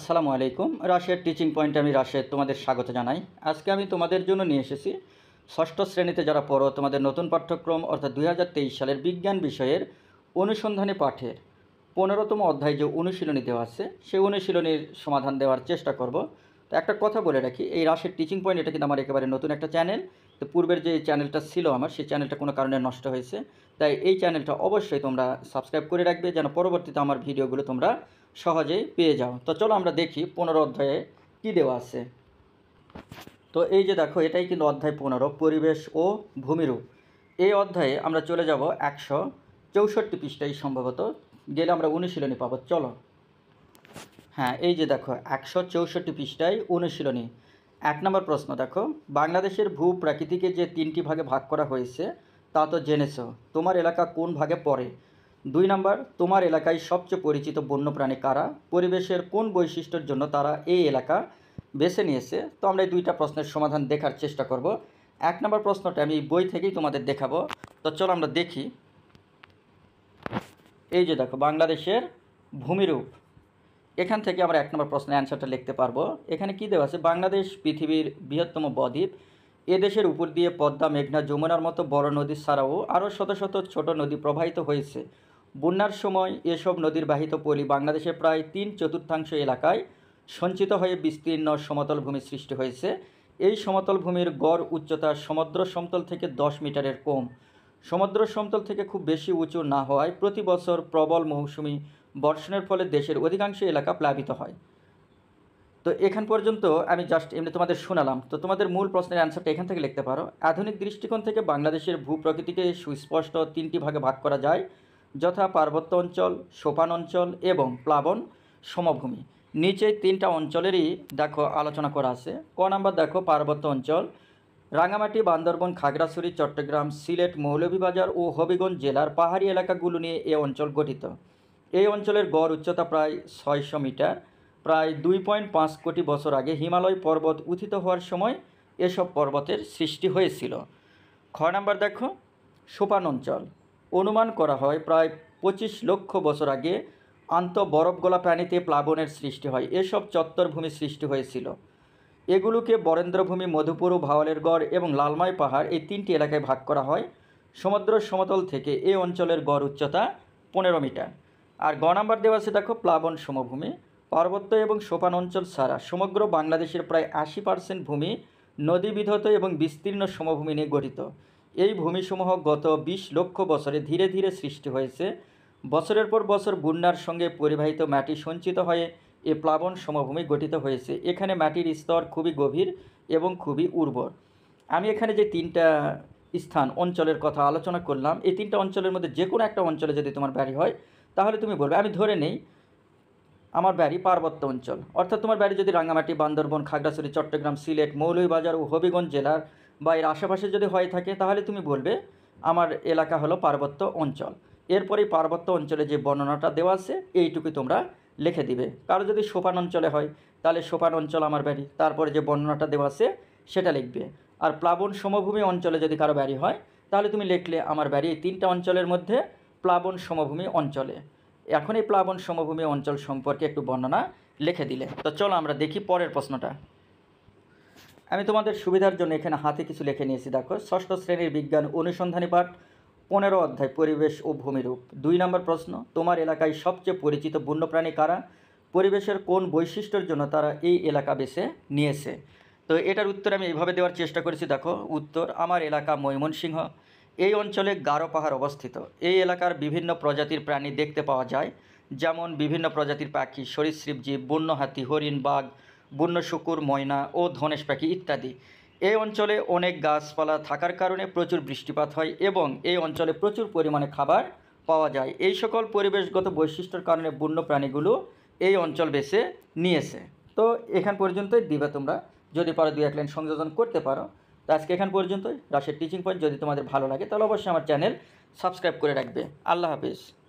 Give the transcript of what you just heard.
আসসালামু আলাইকুম রাশিয়ার টিচিং পয়েন্টে আমি রাশিয়ার তোমাদের স্বাগত জানাই আজকে আমি তোমাদের জন্য নিয়ে এসেছি ষষ্ঠ শ্রেণীতে যারা পড়ো তোমাদের নতুন পাঠ্যক্রম অর্থাৎ দুই সালের বিজ্ঞান বিষয়ের অনুসন্ধানী পাঠের পনেরোতম অধ্যায় যে অনুশীলনী দেওয়া আছে সেই অনুশীলনীর সমাধান দেওয়ার চেষ্টা করব তো একটা কথা বলে রাখি এই রাশের টিচিং পয়েন্ট এটা কিন্তু আমার একেবারে নতুন একটা চ্যানেল তো পূর্বের যে চ্যানেলটা ছিল আমার সেই চ্যানেলটা কোনো কারণে নষ্ট হয়েছে তাই এই চ্যানেলটা অবশ্যই তোমরা সাবস্ক্রাইব করে রাখবে যেন পরবর্তীতে আমার ভিডিওগুলো তোমরা সহজেই পেয়ে যাও তো চলো আমরা দেখি পনেরো অধ্যায়ে কী দেওয়া আছে তো এই যে দেখো এটাই কিন্তু অধ্যায় পনেরো পরিবেশ ও ভূমিরূপ এই অধ্যায়ে আমরা চলে যাব একশো চৌষট্টি পৃষ্ঠায় সম্ভবত গেলে আমরা অনুশীলনী পাবো চলো হ্যাঁ এই যে দেখো একশো চৌষট্টি পৃষ্ঠায় অনুশীলনী এক নম্বর প্রশ্ন দেখো বাংলাদেশের ভূ প্রাকৃতিকে যে তিনটি ভাগে ভাগ করা হয়েছে তা তো জেনেছ তোমার এলাকা কোন ভাগে পড়ে দুই নম্বর তোমার এলাকায় সবচেয়ে পরিচিত বন্যপ্রাণী কারা পরিবেশের কোন বৈশিষ্ট্যের জন্য তারা এই এলাকা বেছে নিয়েছে তো আমরা এই দুইটা প্রশ্নের সমাধান দেখার চেষ্টা করব এক নম্বর প্রশ্নটা আমি বই থেকেই তোমাদের দেখাবো তো চলো আমরা দেখি এই যে দেখো বাংলাদেশের ভূমিরূপ এখান থেকে আমরা এক নম্বর প্রশ্নের অ্যান্সারটা লিখতে পারবো এখানে কী দেওয়া আছে বাংলাদেশ পৃথিবীর বৃহত্তম বদ্বীপ এদেশের উপর দিয়ে পদ্মা মেঘনা যমুনার মতো বড় নদী ছাড়াও আরও শত শত ছোট নদী প্রবাহিত হয়েছে বন্যার সময় এসব নদীর বাহিত পলি বাংলাদেশে প্রায় তিন চতুর্থাংশ এলাকায় সঞ্চিত হয়ে বিস্তীর্ণ সমতল ভূমি সৃষ্টি হয়েছে এই সমতল ভূমির গড় উচ্চতা সমুদ্র সমতল থেকে দশ মিটারের কম সমুদ্র সমতল থেকে খুব বেশি উঁচু না হওয়ায় প্রতি বছর প্রবল মৌসুমি বর্ষণের ফলে দেশের অধিকাংশ এলাকা প্লাবিত হয় তো এখান পর্যন্ত আমি জাস্ট এমনি তোমাদের শোনালাম তো তোমাদের মূল প্রশ্নের অ্যান্সারটা এখান থেকে লিখতে পারো আধুনিক দৃষ্টিকোণ থেকে বাংলাদেশের ভূ প্রকৃতিকে সুস্পষ্ট তিনটি ভাগে ভাগ করা যায় যথা পার্বত্য অঞ্চল সোপান অঞ্চল এবং প্লাবন সমভূমি নিচে তিনটা অঞ্চলেরই দেখো আলোচনা করা আছে ক নাম্বার দেখো পার্বত্য অঞ্চল রাঙামাটি বান্দরবন খাগড়াছড়ি চট্টগ্রাম সিলেট মৌলভীবাজার ও হবিগঞ্জ জেলার পাহাড়ি এলাকাগুলো নিয়ে এ অঞ্চল গঠিত এই অঞ্চলের গড় উচ্চতা প্রায় ছয়শো মিটার প্রায় দুই পয়েন্ট পাঁচ কোটি বছর আগে হিমালয় পর্বত উথিত হওয়ার সময় এসব পর্বতের সৃষ্টি হয়েছিল খ নাম্বার দেখো সোপান অঞ্চল অনুমান করা হয় প্রায় পঁচিশ লক্ষ বছর আগে আন্ত বরফ প্রাণীতে প্লাবনের সৃষ্টি হয় এসব চত্বরভূমি সৃষ্টি হয়েছিল এগুলোকে বরেন্দ্রভূমি মধুপুর ভাওয়ালের গড় এবং লালমাই পাহাড় এই তিনটি এলাকায় ভাগ করা হয় সমুদ্র সমতল থেকে এই অঞ্চলের গড় উচ্চতা পনেরো মিটার আর গ নাম্বার দেওয়া আছে দেখো প্লাবন সমভূমি পার্বত্য এবং সোপান অঞ্চল ছাড়া সমগ্র বাংলাদেশের প্রায় আশি পার্সেন্ট ভূমি নদীবিধত এবং বিস্তীর্ণ সমভূমি নিয়ে গঠিত এই ভূমিসমূহ গত ২০ লক্ষ বছরে ধীরে ধীরে সৃষ্টি হয়েছে বছরের পর বছর বন্যার সঙ্গে পরিবাহিত মাটি সঞ্চিত হয়ে এ প্লাবন সমভূমি গঠিত হয়েছে এখানে মাটির স্তর খুবই গভীর এবং খুবই উর্বর আমি এখানে যে তিনটা স্থান অঞ্চলের কথা আলোচনা করলাম এই তিনটা অঞ্চলের মধ্যে যে কোনো একটা অঞ্চলে যদি তোমার বাড়ি হয় তাহলে তুমি বলবে আমি ধরে নেই আমার বাড়ি পার্বত্য অঞ্চল অর্থাৎ তোমার বাড়ি যদি রাঙ্গামাটি বান্দরবন খাগড়াছড়ি চট্টগ্রাম সিলেট মৌলভীবাজার ও হবিগঞ্জ জেলার বা এর আশেপাশে যদি হয়ে থাকে তাহলে তুমি বলবে আমার এলাকা হলো পার্বত্য অঞ্চল এরপরে পার্বত্য অঞ্চলে যে বর্ণনাটা দেওয়া আছে এইটুকুই তোমরা লিখে দিবে কারো যদি সোপান অঞ্চলে হয় তাহলে সোপান অঞ্চল আমার বাড়ি তারপরে যে বর্ণনাটা দেওয়া আছে সেটা লিখবে আর প্লাবন সমভূমি অঞ্চলে যদি কারো বাড়ি হয় তাহলে তুমি লিখলে আমার বাড়ি এই তিনটা অঞ্চলের মধ্যে প্লাবন সমভূমি অঞ্চলে এখন এই প্লাবন সমভূমি অঞ্চল সম্পর্কে একটু বর্ণনা লিখে দিলে তো চলো আমরা দেখি পরের প্রশ্নটা আমি তোমাদের সুবিধার জন্য এখানে হাতে কিছু লিখে নিয়েছি দেখো ষষ্ঠ শ্রেণীর বিজ্ঞান অনুসন্ধানী পাঠ পনেরো অধ্যায় পরিবেশ ও ভূমিরূপ দুই নম্বর প্রশ্ন তোমার এলাকায় সবচেয়ে পরিচিত বন্যপ্রাণী কারা পরিবেশের কোন বৈশিষ্ট্যের জন্য তারা এই এলাকা বেছে নিয়েছে তো এটার উত্তর আমি এভাবে দেওয়ার চেষ্টা করেছি দেখো উত্তর আমার এলাকা ময়মনসিংহ এই অঞ্চলে গারো পাহাড় অবস্থিত এই এলাকার বিভিন্ন প্রজাতির প্রাণী দেখতে পাওয়া যায় যেমন বিভিন্ন প্রজাতির পাখি জীব বন্য হাতি হরিণ বাঘ বন্য শুকুর ময়না ও ধনেশ পাখি ইত্যাদি এই অঞ্চলে অনেক গাছপালা থাকার কারণে প্রচুর বৃষ্টিপাত হয় এবং এই অঞ্চলে প্রচুর পরিমাণে খাবার পাওয়া যায় এই সকল পরিবেশগত বৈশিষ্ট্যর কারণে বন্য প্রাণীগুলো এই অঞ্চল বেছে নিয়েছে তো এখান পর্যন্তই দিবে তোমরা যদি পারো দুই এক লাইন সংযোজন করতে পারো তো আজকে এখান পর্যন্তই রাশের টিচিং পয়েন্ট যদি তোমাদের ভালো লাগে তাহলে অবশ্যই আমার চ্যানেল সাবস্ক্রাইব করে রাখবে আল্লাহ হাফিজ